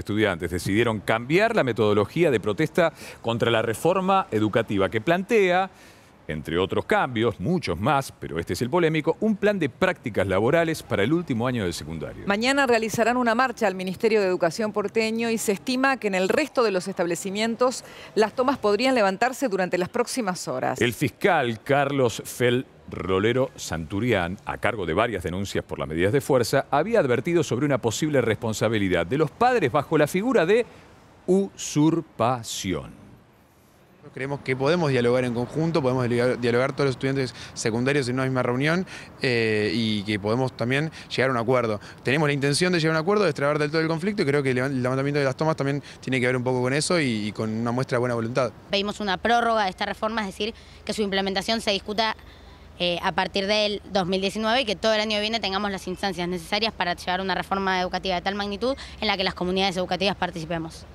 estudiantes decidieron cambiar la metodología de protesta contra la reforma educativa que plantea entre otros cambios, muchos más, pero este es el polémico, un plan de prácticas laborales para el último año del secundario. Mañana realizarán una marcha al Ministerio de Educación porteño y se estima que en el resto de los establecimientos las tomas podrían levantarse durante las próximas horas. El fiscal Carlos Fel Rolero Santurián, a cargo de varias denuncias por las medidas de fuerza, había advertido sobre una posible responsabilidad de los padres bajo la figura de usurpación. Creemos que podemos dialogar en conjunto, podemos dialogar todos los estudiantes secundarios en una misma reunión eh, y que podemos también llegar a un acuerdo. Tenemos la intención de llegar a un acuerdo, de extrabar del todo el conflicto y creo que el levantamiento de las tomas también tiene que ver un poco con eso y, con una muestra de buena voluntad. Pedimos una prórroga de esta reforma, es decir, que su implementación se discuta eh, a partir del 2019 y que todo el año viene tengamos las instancias necesarias para llevar una reforma educativa de tal magnitud en la que las comunidades educativas participemos.